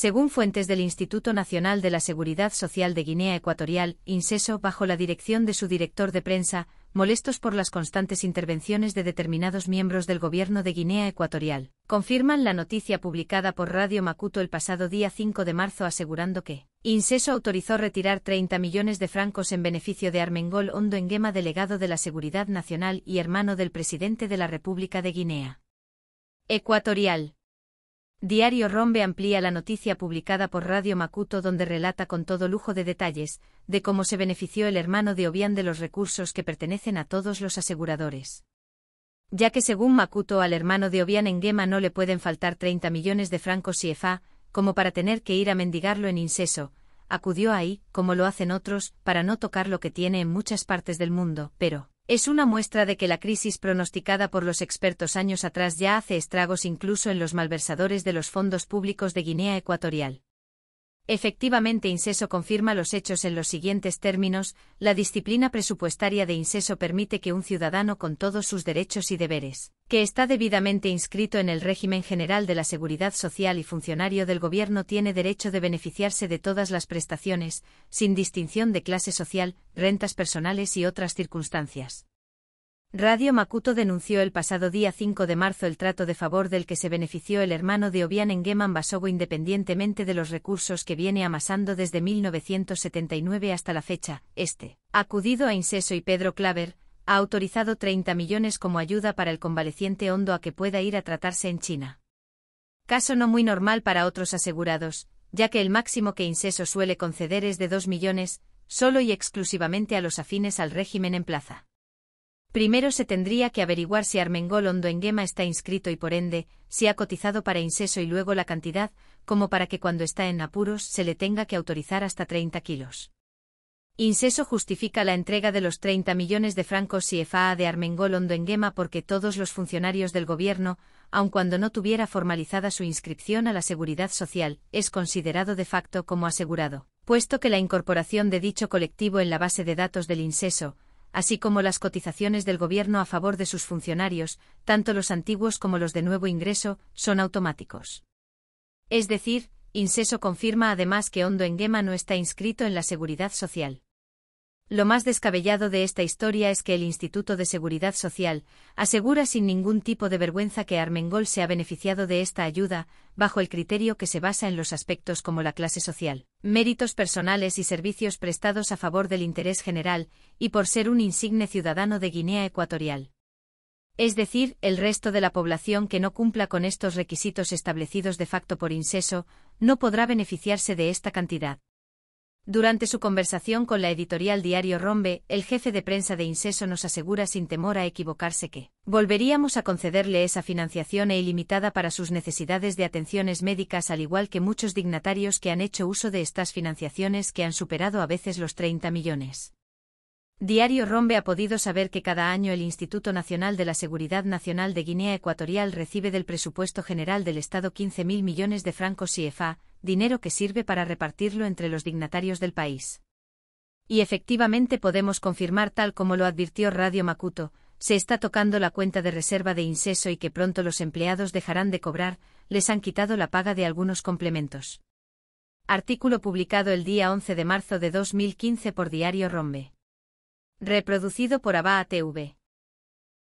Según fuentes del Instituto Nacional de la Seguridad Social de Guinea Ecuatorial, INSESO, bajo la dirección de su director de prensa, molestos por las constantes intervenciones de determinados miembros del gobierno de Guinea Ecuatorial, confirman la noticia publicada por Radio Makuto el pasado día 5 de marzo asegurando que INSESO autorizó retirar 30 millones de francos en beneficio de Armengol Hondo Enguema, delegado de la Seguridad Nacional y hermano del presidente de la República de Guinea Ecuatorial. Diario Rombe amplía la noticia publicada por Radio Makuto donde relata con todo lujo de detalles de cómo se benefició el hermano de Obián de los recursos que pertenecen a todos los aseguradores. Ya que según Makuto al hermano de Obián en Gema no le pueden faltar 30 millones de francos y EFA, como para tener que ir a mendigarlo en inceso, acudió ahí, como lo hacen otros, para no tocar lo que tiene en muchas partes del mundo, pero es una muestra de que la crisis pronosticada por los expertos años atrás ya hace estragos incluso en los malversadores de los fondos públicos de Guinea Ecuatorial. Efectivamente, Inseso confirma los hechos en los siguientes términos, la disciplina presupuestaria de Inseso permite que un ciudadano con todos sus derechos y deberes, que está debidamente inscrito en el régimen general de la seguridad social y funcionario del gobierno tiene derecho de beneficiarse de todas las prestaciones, sin distinción de clase social, rentas personales y otras circunstancias Radio Makuto denunció el pasado día 5 de marzo el trato de favor del que se benefició el hermano de Obian Engeman Basogo independientemente de los recursos que viene amasando desde 1979 hasta la fecha. Este, acudido a inceso y Pedro Claver, ha autorizado 30 millones como ayuda para el convaleciente Hondo a que pueda ir a tratarse en China. Caso no muy normal para otros asegurados, ya que el máximo que inceso suele conceder es de 2 millones, solo y exclusivamente a los afines al régimen en plaza. Primero se tendría que averiguar si Armengol Ondoenguema está inscrito y por ende, si ha cotizado para Inseso y luego la cantidad, como para que cuando está en apuros se le tenga que autorizar hasta 30 kilos. Inseso justifica la entrega de los 30 millones de francos y de Armengol Ondoenguema porque todos los funcionarios del gobierno, aun cuando no tuviera formalizada su inscripción a la Seguridad Social, es considerado de facto como asegurado, puesto que la incorporación de dicho colectivo en la base de datos del Inseso, así como las cotizaciones del Gobierno a favor de sus funcionarios, tanto los antiguos como los de nuevo ingreso, son automáticos. Es decir, Inseso confirma además que Hondo Enguema no está inscrito en la Seguridad Social. Lo más descabellado de esta historia es que el Instituto de Seguridad Social asegura sin ningún tipo de vergüenza que Armengol se ha beneficiado de esta ayuda, bajo el criterio que se basa en los aspectos como la clase social, méritos personales y servicios prestados a favor del interés general, y por ser un insigne ciudadano de Guinea Ecuatorial. Es decir, el resto de la población que no cumpla con estos requisitos establecidos de facto por inceso, no podrá beneficiarse de esta cantidad. Durante su conversación con la editorial Diario Rombe, el jefe de prensa de Inseso nos asegura sin temor a equivocarse que volveríamos a concederle esa financiación e ilimitada para sus necesidades de atenciones médicas al igual que muchos dignatarios que han hecho uso de estas financiaciones que han superado a veces los 30 millones. Diario Rombe ha podido saber que cada año el Instituto Nacional de la Seguridad Nacional de Guinea Ecuatorial recibe del presupuesto general del Estado 15.000 millones de francos CFA, dinero que sirve para repartirlo entre los dignatarios del país. Y efectivamente podemos confirmar tal como lo advirtió Radio Macuto, se está tocando la cuenta de reserva de inceso y que pronto los empleados dejarán de cobrar, les han quitado la paga de algunos complementos. Artículo publicado el día 11 de marzo de 2015 por Diario Rombe. Reproducido por AbaTV. TV.